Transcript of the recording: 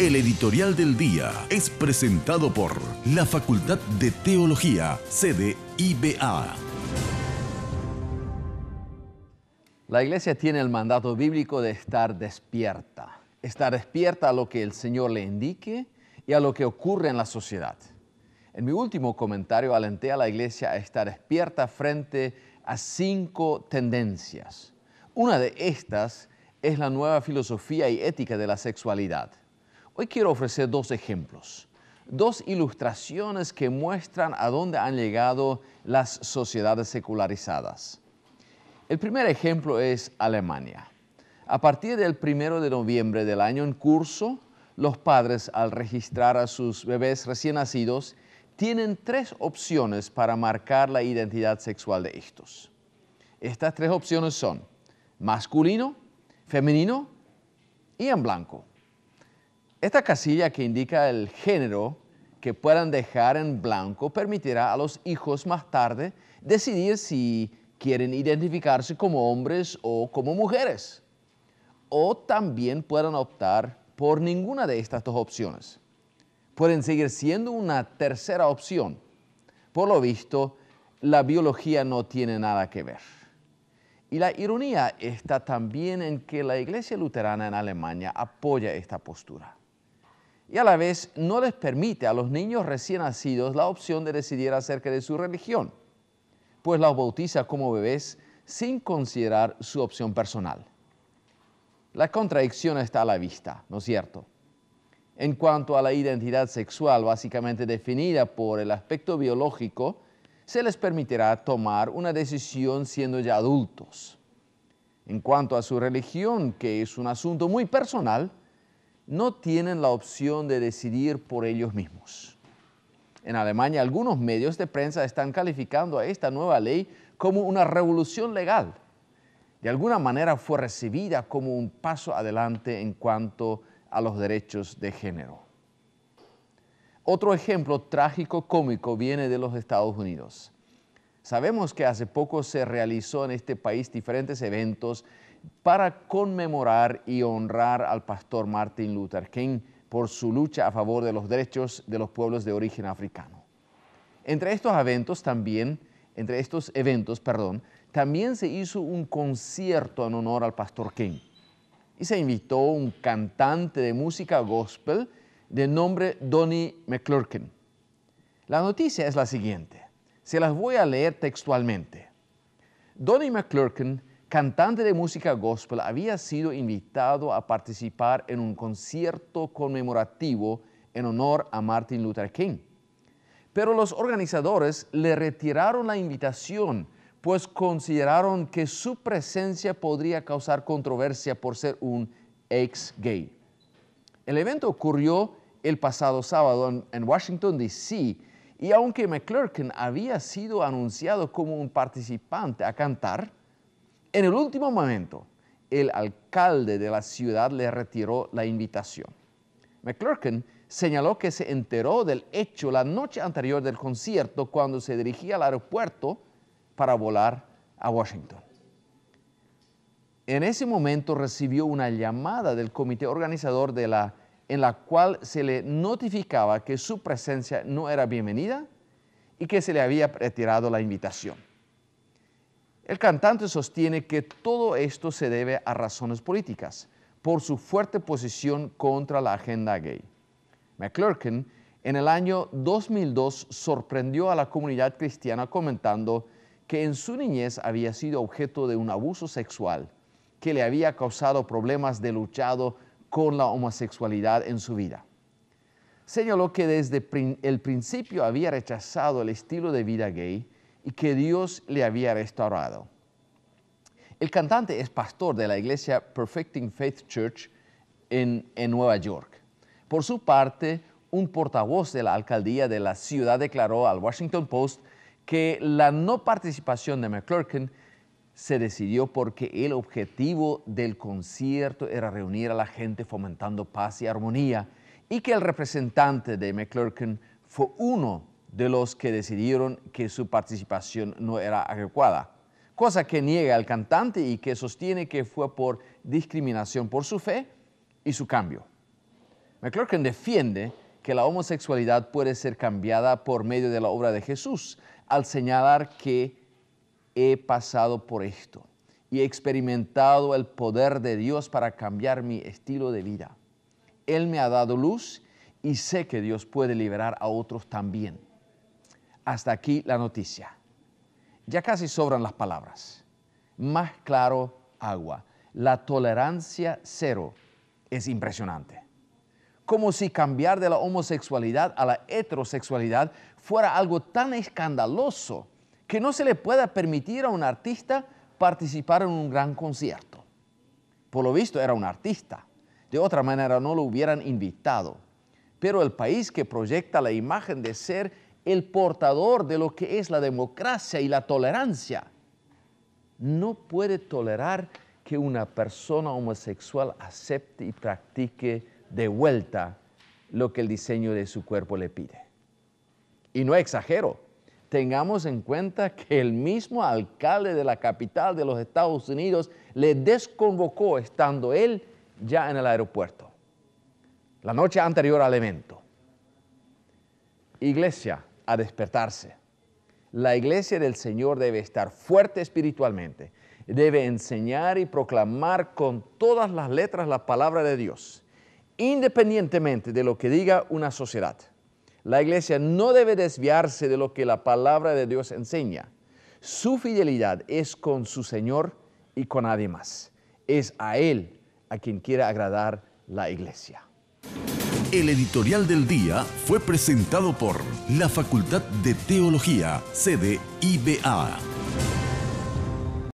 El editorial del día es presentado por la Facultad de Teología, sede IBA. La iglesia tiene el mandato bíblico de estar despierta, estar despierta a lo que el Señor le indique y a lo que ocurre en la sociedad. En mi último comentario alenté a la iglesia a estar despierta frente a cinco tendencias. Una de estas es la nueva filosofía y ética de la sexualidad. Hoy quiero ofrecer dos ejemplos, dos ilustraciones que muestran a dónde han llegado las sociedades secularizadas. El primer ejemplo es Alemania. A partir del 1 de noviembre del año en curso, los padres al registrar a sus bebés recién nacidos tienen tres opciones para marcar la identidad sexual de estos. Estas tres opciones son masculino, femenino y en blanco. Esta casilla que indica el género que puedan dejar en blanco permitirá a los hijos más tarde decidir si quieren identificarse como hombres o como mujeres. O también puedan optar por ninguna de estas dos opciones. Pueden seguir siendo una tercera opción. Por lo visto, la biología no tiene nada que ver. Y la ironía está también en que la Iglesia Luterana en Alemania apoya esta postura y a la vez no les permite a los niños recién nacidos la opción de decidir acerca de su religión, pues los bautiza como bebés sin considerar su opción personal. La contradicción está a la vista, ¿no es cierto? En cuanto a la identidad sexual, básicamente definida por el aspecto biológico, se les permitirá tomar una decisión siendo ya adultos. En cuanto a su religión, que es un asunto muy personal, no tienen la opción de decidir por ellos mismos. En Alemania algunos medios de prensa están calificando a esta nueva ley como una revolución legal. De alguna manera fue recibida como un paso adelante en cuanto a los derechos de género. Otro ejemplo trágico cómico viene de los Estados Unidos. Sabemos que hace poco se realizó en este país diferentes eventos para conmemorar y honrar al pastor Martin Luther King por su lucha a favor de los derechos de los pueblos de origen africano. Entre estos eventos también, entre estos eventos, perdón, también se hizo un concierto en honor al pastor King. Y se invitó un cantante de música gospel de nombre Donnie McClurkin. La noticia es la siguiente. Se las voy a leer textualmente. Donnie McClurkin cantante de música gospel, había sido invitado a participar en un concierto conmemorativo en honor a Martin Luther King. Pero los organizadores le retiraron la invitación, pues consideraron que su presencia podría causar controversia por ser un ex gay. El evento ocurrió el pasado sábado en, Washington, D.C., y aunque McClurkin había sido anunciado como un participante a cantar, en el último momento, el alcalde de la ciudad le retiró la invitación. McClurkin señaló que se enteró del hecho la noche anterior del concierto cuando se dirigía al aeropuerto para volar a Washington. En ese momento recibió una llamada del comité organizador de la, en la cual se le notificaba que su presencia no era bienvenida y que se le había retirado la invitación. El cantante sostiene que todo esto se debe a razones políticas, por su fuerte posición contra la agenda gay. McClurkin en el año 2002 sorprendió a la comunidad cristiana comentando que en su niñez había sido objeto de un abuso sexual que le había causado problemas de luchado con la homosexualidad en su vida. Señaló que desde el principio había rechazado el estilo de vida gay y que Dios le había restaurado. El cantante es pastor de la iglesia Perfecting Faith Church en, Nueva York. Por su parte, un portavoz de la alcaldía de la ciudad declaró al Washington Post que la no participación de McClurkin se decidió porque el objetivo del concierto era reunir a la gente fomentando paz y armonía y que el representante de McClurkin fue uno de los que decidieron que su participación no era adecuada, cosa que niega el cantante y que sostiene que fue por discriminación por su fe y su cambio. McClurkin defiende que la homosexualidad puede ser cambiada por medio de la obra de Jesús, al señalar que he pasado por esto y he experimentado el poder de Dios para cambiar mi estilo de vida. Él me ha dado luz y sé que Dios puede liberar a otros también hasta aquí la noticia. Ya casi sobran las palabras. Más claro, agua. La tolerancia cero es impresionante. Como si cambiar de la homosexualidad a la heterosexualidad fuera algo tan escandaloso que no se le pueda permitir a un artista participar en un gran concierto. Por lo visto era un artista. De otra manera no lo hubieran invitado. Pero el país que proyecta la imagen de ser el portador de lo que es la democracia y la tolerancia, no puede tolerar que una persona homosexual acepte y practique de vuelta lo que el diseño de su cuerpo le pide. Y no exagero, tengamos en cuenta que el mismo alcalde de la capital de los Estados Unidos le desconvocó estando él ya en el aeropuerto, la noche anterior al evento. Iglesia, a despertarse. La iglesia del Señor debe estar fuerte espiritualmente, debe enseñar y proclamar con todas las letras la palabra de Dios, independientemente de lo que diga una sociedad. La iglesia no debe desviarse de lo que la palabra de Dios enseña. Su fidelidad es con su Señor y con nadie más. Es a Él a quien quiere agradar la iglesia. El editorial del día fue presentado por la Facultad de Teología, sede IBA.